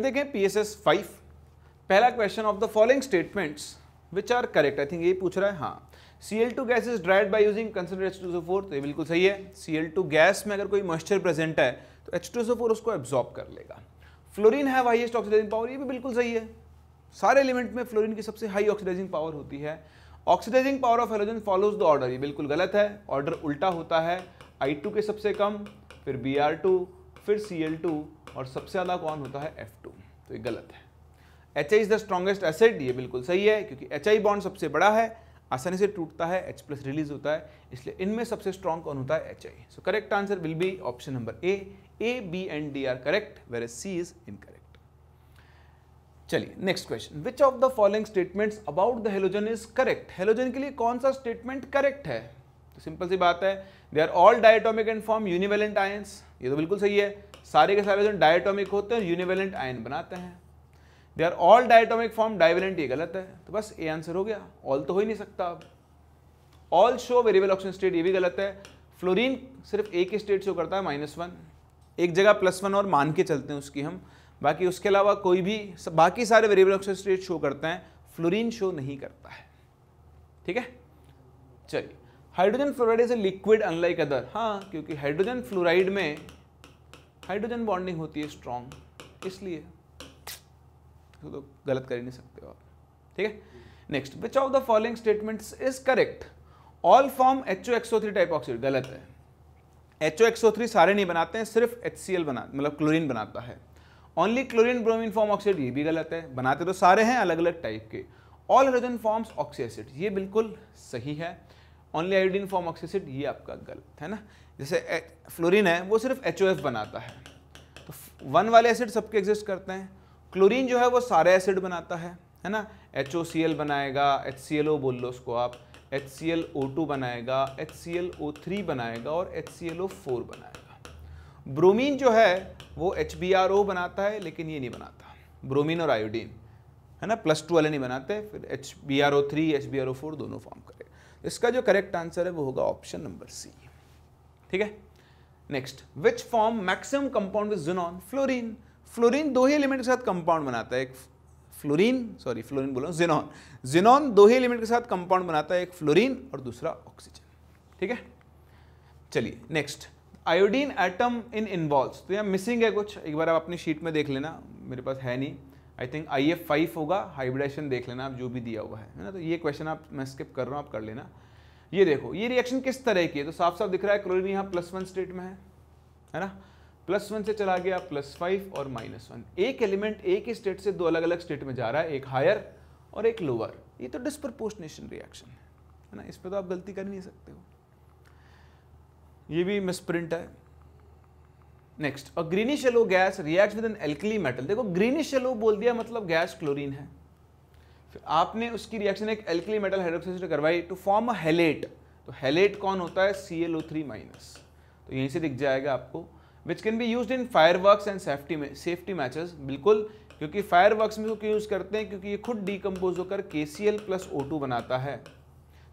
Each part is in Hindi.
फिर देखें पी एस एस फाइव पहला question of the following statements which are correct I think ये पूछ रहा है हाँ C L two gas is dried by using consider H two SO four तो ये बिल्कुल सही है सी एल टू गैस में अगर कोई मॉइस्चर प्रेजेंट है तो एच टू सो फोर उसको एब्जॉर्ब कर लेगा फ्लोरिन है हाइएस्ट ऑक्सीडाइजिंग पावर ये भी बिल्कुल सही है सारे एलिमेंट में फ्लोरिन की सबसे हाई ऑक्सीडाइजिंग पावर होती है oxidizing power of halogen follows the order ये बिल्कुल गलत है ऑर्डर उल्टा होता है आई टू के सबसे कम फिर बी आर टू फिर सी एल टू और सबसे ज़्यादा कौन होता है एफ टू तो ये गलत है H I is the strongest acid ये बिल्कुल सही है क्योंकि एच आई बॉन्ड सबसे बड़ा है आसानी से टूटता है H प्लस रिलीज होता है इसलिए इनमें सबसे स्ट्रॉन्ग कौन होता है H I so correct answer will be option number A A B and D are correct whereas C is incorrect चलिए next question which of the following statements about the halogen is correct halogen के लिए कौन सा स्टेटमेंट करेक्ट है तो सिंपल सी बात है they are all diatomic and form univalent ions ये तो बिल्कुल सही है सारे के सारे डायटोमिक होते हैं यूनिवेलेंट आयन बनाते हैं they are all diatomic form divalent ये गलत है तो बस ए आंसर हो गया ऑल तो हो ही नहीं सकता अब all show variable oxygen state ये भी गलत है फ्लोरीन सिर्फ एक ही स्टेट शो करता है माइनस वन एक जगह प्लस वन और मान के चलते हैं उसकी हम बाकी उसके अलावा कोई भी बाकी सारे वेरिएबल ऑक्सीजन स्टेट शो करते हैं फ्लोरीन शो नहीं करता है ठीक है चलिए hydrogen fluoride is a liquid unlike other हाँ क्योंकि हाइड्रोजन फ्लोराइड में हाइड्रोजन बॉन्डिंग होती है स्ट्रॉन्ग इसलिए तो, तो गलत कर ही नहीं सकते हो आप ठीक है next which of the following statements is correct all form H O X O three type oxide गलत है एच ओ एक्सओ थ्री सारे नहीं बनाते हैं सिर्फ एच सी एल बना मतलब क्लोरिन बनाता है only chlorine bromine form oxide ये भी गलत है बनाते तो सारे हैं अलग अलग टाइप के all hydrogen forms oxy acid ये बिल्कुल सही है only iodine form oxy acid ये आपका गलत है ना जैसे फ्लोरीन है वो सिर्फ एच बनाता है तो वन वाले एसिड सबके एग्जिस्ट करते हैं क्लोरीन जो है वो सारे एसिड बनाता है है ना एच बनाएगा एच बोल लो उसको आप एच बनाएगा एच बनाएगा और एच बनाएगा ब्रोमीन जो है वो एच बनाता है लेकिन ये नहीं बनाता ब्रोमीन और आयोडीन है ना प्लस टू वाले नहीं बनाते फिर H B R O three H B R O four दोनों फॉर्म करेगा इसका जो करेक्ट आंसर है वो होगा ऑप्शन नंबर सी ठीक है next which form maximum compound with xenon fluorine fluorine दो ही एलिमेंट के साथ कंपाउंड बनाता है एक फ्लोरिन सॉरी फ्लोरिन बोलो जिनॉन जिनॉन दो ही एलिमेंट के साथ कंपाउंड बनाता है एक फ्लोरिन और दूसरा ऑक्सीजन ठीक है चलिए next iodine atom in involve तो यहाँ मिसिंग है कुछ एक बार आप अपनी शीट में देख लेना मेरे पास है नहीं I think I F five होगा हाइब्रिडेशन देख लेना आप जो भी दिया हुआ है ना तो ये क्वेश्चन आप मैं स्किप कर रहा हूँ आप कर लेना ये देखो ये रिएक्शन किस तरह की है तो साफ साफ दिख रहा है क्लोरीन यहाँ प्लस वन स्टेट में है है ना प्लस वन से चला गया प्लस फाइव और माइनस वन एक एलिमेंट एक ही स्टेट से दो अलग अलग स्टेट में जा रहा है एक हायर और एक लोअर ये तो डिस्प्रपोर्शनेशन रिएक्शन है है ना इस पर तो आप गलती कर नहीं सकते हो ये भी मिसप्रिंट है नेक्स्ट और greenish yellow gas react with an alkali metal देखो ग्रीनिश येलो बोल दिया मतलब गैस क्लोरीन है आपने उसकी रिएक्शन एक एल्कली मेटल हाइड्रोक्साइड करवाई टू फॉर्म अ हेलेट तो हेलेट कौन होता है C L O three minus तो यहीं से दिख जाएगा आपको which can be use in fire work and safety में सेफ्टी मैचेस बिल्कुल क्योंकि फायर वर्क में तो क्यों यूज़ करते हैं क्योंकि ये खुद डीकम्पोज होकर K C L plus O two बनाता है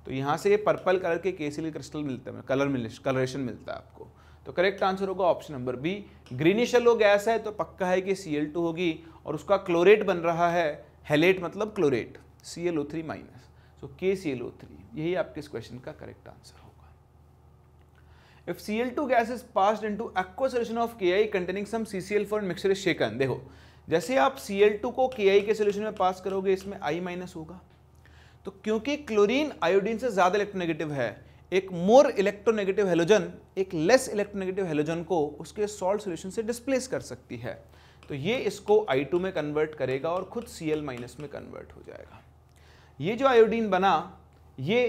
तो यहाँ से ये पर्पल कलर के के सी एल क्रिस्टल मिलते हैं कलर मिल कलरेशन मिलता है आपको तो करेक्ट आंसर होगा option number B greenish yellow gas है तो पक्का है कि सी एल टू होगी और उसका क्लोरेट बन रहा है हेलेट मतलब chlorate C L O three minus so K C L O three यही आपके इस क्वेश्चन का करेक्ट आंसर होगा if C L two gas is passed into aqua solution of K I containing some C C L four mixer is shaken देखो जैसे आप सी एल टू को के आई के सोल्यूशन में पास करोगे इसमें आई माइनस होगा तो क्योंकि क्लोरीन आयोडीन से ज़्यादा इलेक्ट्रोनेगेटिव है एक मोर इलेक्ट्रोनेगेटिव हेलोजन एक लेस इलेक्ट्रोनेगेटिव हेलोजन को उसके सॉल्ट सोल्यूशन से डिस्प्लेस कर सकती है तो ये इसको आई में कन्वर्ट करेगा और खुद सी माइनस में कन्वर्ट हो जाएगा ये जो आयोडीन बना ये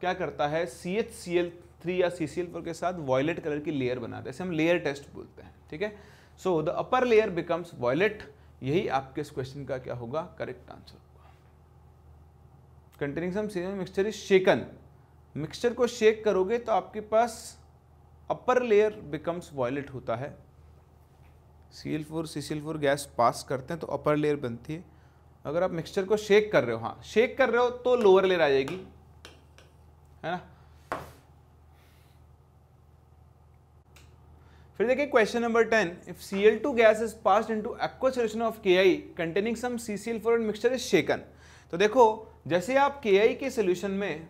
क्या करता है C H C L three या सी सी एल फोर के साथ वॉयलेट कलर की लेयर बनाते है इसे हम लेयर टेस्ट बोलते हैं ठीक है so the upper layer becomes violet यही आपके इस क्वेश्चन का क्या होगा करेक्ट आंसर होगा containing some mixture is shaken mixture को शेक करोगे तो आपके पास अपर लेयर बिकम्स वॉयलेट होता है C L four C C L four gas pass करते हैं तो अपर लेयर बनती है अगर आप मिक्सचर को शेक कर रहे हो हाँ शेक कर रहे हो तो लोअर लेयर आ जाएगी है ना फिर देखिए question number ten if C L two gas is pass into aqua solution of K I containing some C C L four and mixture is shaken तो देखो जैसे आप के आई के सोल्यूशन में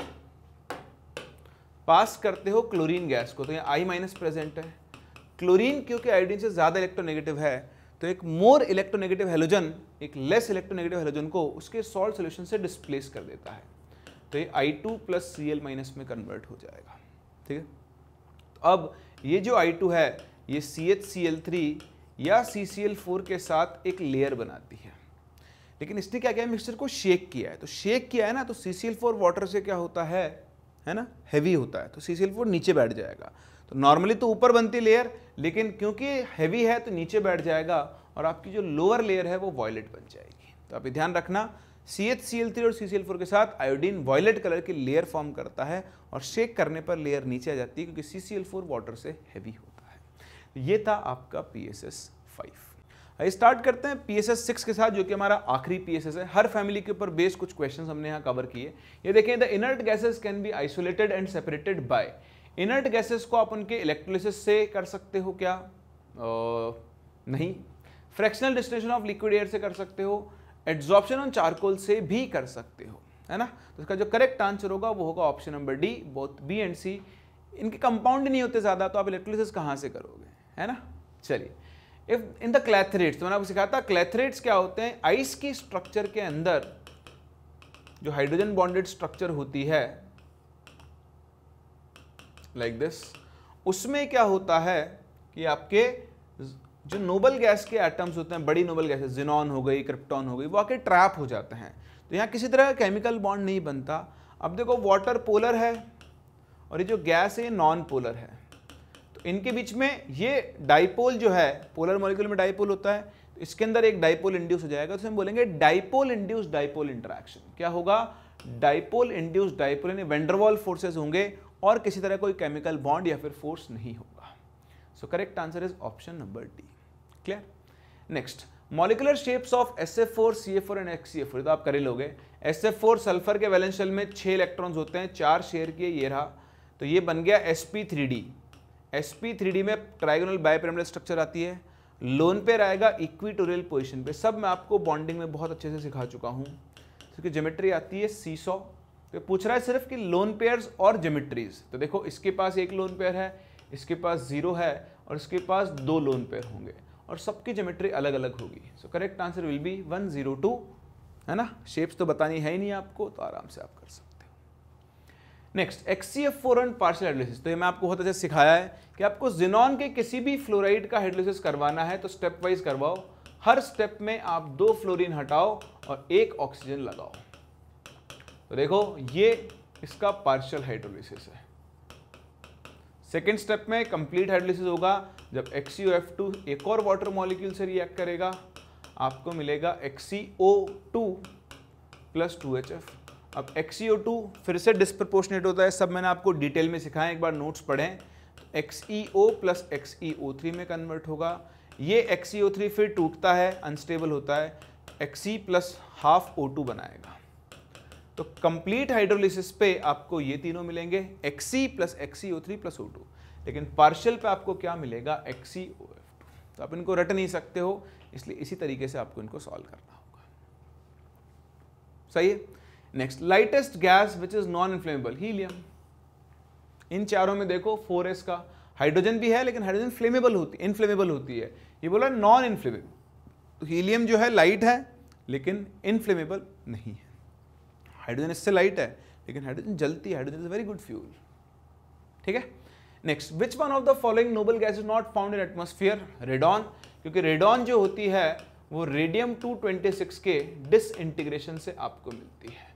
पास करते हो क्लोरीन गैस को तो यहाँ आई माइनस प्रेजेंट है क्लोरीन क्योंकि आयोडीन से ज़्यादा इलेक्ट्रोनेगेटिव है तो एक मोर इलेक्ट्रोनेगेटिव हेलोजन एक लेस इलेक्ट्रोनेगेटिव हेलोजन को उसके सॉल्ट सोल्यूशन से डिस्प्लेस कर देता है तो ये I two plus C L minus में कन्वर्ट हो जाएगा ठीक है तो अब ये जो आई टू है ये C H C L three या सी सी एल फोर के साथ एक लेयर बनाती है लेकिन इसने क्या किया मिक्सचर को शेक किया है तो शेक किया है ना तो C C L four water से क्या होता है है ना हैवी होता है तो सी सी एल फोर नीचे बैठ जाएगा तो नॉर्मली तो ऊपर बनती लेयर लेकिन क्योंकि हैवी है तो नीचे बैठ जाएगा और आपकी जो लोअर लेयर है वो वॉयलेट बन जाएगी तो आप ध्यान रखना C H C L three और सी सी एल फोर के साथ आयोडीन वॉयलेट कलर की लेयर फॉर्म करता है और शेक करने पर लेयर नीचे आ जाती है क्योंकि C C L four water से हैवी होता है तो ये था आपका P S S five start करते हैं पी एस एस सिक्स के साथ जो कि हमारा आखिरी पी एस एस है हर फैमिली के ऊपर बेस्ड कुछ क्वेश्चन हमने यहाँ कवर किए ये देखें the inert gases can be isolated and separated by inert gases को आप उनके इलेक्ट्रोलिसिस से कर सकते हो क्या ओ, नहीं fractional distillation of liquid air से कर सकते हो एड्जॉर्प्शन ऑन चारकोल से भी कर सकते हो है ना तो इसका जो करेक्ट आंसर होगा वो होगा option number D both B and C इनके कंपाउंड नहीं होते ज़्यादा तो आप इलेक्ट्रोलिसिस कहाँ से करोगे है ना चलिए इफ इन द क्लैथरेट्स तो मैंने आपको सिखाया था क्लैथरेट्स क्या होते हैं आइस की स्ट्रक्चर के अंदर जो हाइड्रोजन बॉन्डेड स्ट्रक्चर होती है लाइक दिस उसमें क्या होता है कि आपके जो नोबल गैस के एटम्स होते हैं बड़ी नोबल गैसेस जिनॉन हो गई क्रिप्टॉन हो गई वो आके ट्रैप हो जाते हैं तो यहाँ किसी तरह का केमिकल बॉन्ड नहीं बनता अब देखो वाटर पोलर है और ये जो गैस है ये नॉन पोलर है तो इनके बीच में ये डाइपोल जो है पोलर मॉलिक्यूल में डाइपोल होता है तो इसके अंदर एक डाइपोल इंड्यूस हो जाएगा तो हम बोलेंगे डाइपोल इंड्यूस डाइपोल इंट्रैक्शन क्या होगा डाइपोल इंड्यूस डाइपोल यानी वेंडरवॉल फोर्सेज होंगे और किसी तरह कोई केमिकल बॉन्ड या फिर फोर्स नहीं होगा so correct answer is option number D clear next molecular shapes of S F four C F four and X C F four तो आप करे लोगे एस एफ फोर सल्फर के वैलेंशियल में छः इलेक्ट्रॉन्स होते हैं चार शेयर किए ये रहा तो ये बन गया S P three D S P three D में ट्राइगोनल बायपिरामिडल स्ट्रक्चर आती है लोन पेयर आएगा इक्विटोरियल पोजिशन पे सब मैं आपको बॉन्डिंग में बहुत अच्छे से सिखा चुका हूँ क्योंकि तो ज्योमेट्री आती है सी सौ तो पूछ रहा है सिर्फ कि लोन पेयर्स और जिमिट्रीज तो देखो इसके पास एक लोन पेयर है इसके पास जीरो है और इसके पास दो लोन पेयर होंगे और सबकी जोमेट्री अलग अलग होगी so correct answer will be one zero two है ना शेप्स तो बतानी है ही नहीं आपको तो आराम से आप कर सकते हो next X F four and partial hydrolysis तो ये मैं आपको बहुत अच्छा सिखाया है कि आपको जिनॉन के किसी भी फ्लोराइड का हेडलिसिस करवाना है तो स्टेप वाइज करवाओ हर स्टेप में आप दो फ्लोरिन हटाओ और एक ऑक्सीजन लगाओ तो देखो ये इसका पार्शियल हाइड्रोलिसिस है सेकेंड स्टेप में कंप्लीट हाइड्रोलिसिस होगा जब XuF2 एक और वाटर मॉलिक्यूल से रिएक्ट करेगा आपको मिलेगा टू प्लस टू अब टू फिर से डिस्प्रपोर्शनेट होता है सब मैंने आपको डिटेल में सिखाया एक बार नोट्स पढ़ें एक्सई XeO प्लस XeO3 में कन्वर्ट होगा ये XeO3 फिर टूटता है अनस्टेबल होता है Xe प्लस हाफ ओ बनाएगा तो कंप्लीट हाइड्रोलिसिस पे आपको ये तीनों मिलेंगे X E plus X E O three plus O two लेकिन पार्शियल पे आपको क्या मिलेगा एक्सी ओ एफ टू तो आप इनको रट नहीं सकते हो इसलिए इसी तरीके से आपको इनको सॉल्व करना होगा सही है next lightest gas which is non inflammable helium इन चारों में देखो फोर एस का हाइड्रोजन भी है लेकिन हाइड्रोजन फ्लेमेबल होती है इनफ्लेमेबल होती है ये बोला नॉन इन्फ्लेमेबल तो हीलियम जो है लाइट है लेकिन इनफ्लेमेबल नहीं है हाइड्रोजन इससे लाइट है लेकिन हाइड्रोजन जलती है hydrogen is very good fuel ठीक है next which one of the following noble gas is not found in atmosphere radon क्योंकि रेडॉन जो होती है वो रेडियम 226 के डिसइंटीग्रेशन से आपको मिलती है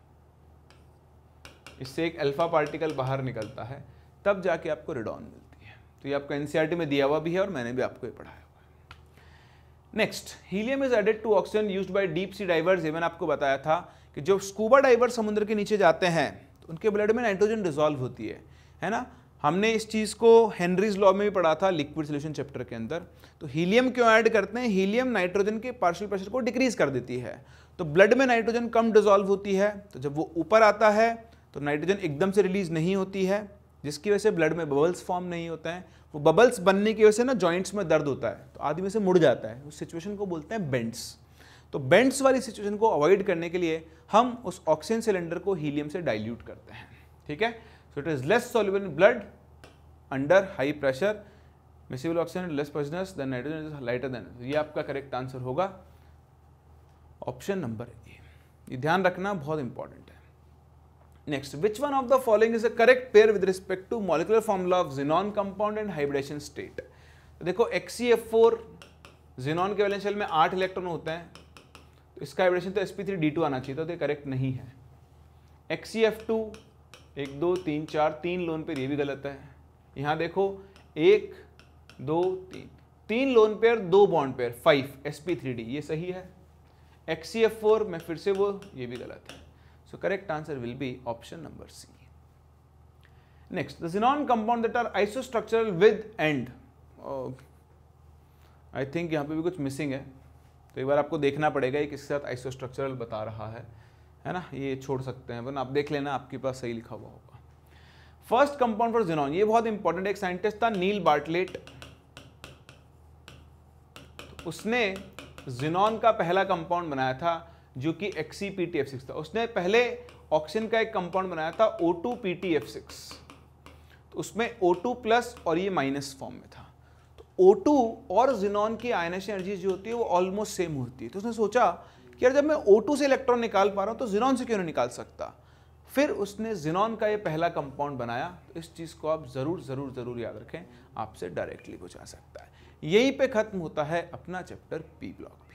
इससे एक अल्फा पार्टिकल बाहर निकलता है तब जाके आपको रेडॉन मिलती है तो ये आपको एनसीईआरटी में दिया हुआ भी है और मैंने भी आपको ये पढ़ाया हुआ है next helium is added to oxygen used by deep sea divers even आपको बताया था कि जो स्कूबा डाइवर समुद्र के नीचे जाते हैं तो उनके ब्लड में नाइट्रोजन डिजॉल्व होती है है ना हमने इस चीज़ को हेनरीज लॉ में भी पढ़ा था लिक्विड सोल्यूशन चैप्टर के अंदर तो हीलियम क्यों ऐड करते हैं हीलियम नाइट्रोजन के पार्शियल प्रेशर को डिक्रीज कर देती है तो ब्लड में नाइट्रोजन कम डिजॉल्व होती है तो जब वो ऊपर आता है तो नाइट्रोजन एकदम से रिलीज नहीं होती है जिसकी वजह से ब्लड में बबल्स फॉर्म नहीं होते हैं वो बबल्स बनने की वजह से ना जॉइंट्स में दर्द होता है तो आदमी से मुड़ जाता है उस सिचुएशन को बोलते हैं बेंड्स तो बेंड्स वाली सिचुएशन को अवॉइड करने के लिए हम उस ऑक्सीजन सिलेंडर को हीलियम से डाइल्यूट करते हैं ठीक है so it is less soluble in blood under high pressure miscible oxygen less poisonous than nitrogen is lighter than ये आपका करेक्ट आंसर होगा ऑप्शन नंबर ए ये ध्यान रखना बहुत इंपॉर्टेंट है next which one of the following is a correct pair with respect to molecular formula of xenon compound and hybridization state देखो एक्सीएफ फोर जिनॉन के वैलेंशियल में आठ इलेक्ट्रॉन होते हैं तो इसका वाइब्रेशन तो sp3d2 आना चाहिए तो, तो ये करेक्ट नहीं है xcf2 e एक दो तीन चार तीन लोन पेयर ये भी गलत है यहाँ देखो एक दो तीन तीन लोन पेयर दो bond pair five S P three D ये सही है xcf4 e मैं फोर में फिर से वो ये भी गलत है so correct answer will be option number C next the xenon compound that are isostructural with and I think यहाँ पे भी कुछ मिसिंग है तो एक बार आपको देखना पड़ेगा ये किसके साथ आइसोस्ट्रक्चरल बता रहा है है ना ये छोड़ सकते हैं वरना आप देख लेना आपके पास सही लिखा हुआ होगा फर्स्ट कंपाउंड फॉर जिनॉन ये बहुत इंपॉर्टेंट एक साइंटिस्ट था नील बार्टलेट तो उसने जिनॉन का पहला कंपाउंड बनाया था जो कि X E P T F six था उसने पहले ऑक्सीजन का एक कंपाउंड बनाया था O two P T F six तो उसमें ओ टू प्लस और ये माइनस फॉर्म में था O2 और जिनॉन की आयनेशन एनर्जी जो होती है वो ऑलमोस्ट सेम होती है तो उसने सोचा कि यार जब मैं O2 से इलेक्ट्रॉन निकाल पा रहा हूँ तो जिनॉन से क्यों नहीं निकाल सकता फिर उसने जिनॉन का ये पहला कंपाउंड बनाया तो इस चीज़ को आप ज़रूर ज़रूर ज़रूर याद रखें आपसे डायरेक्टली पूछा सकता है यहीं पे ख़त्म होता है अपना चैप्टर पी ब्लॉक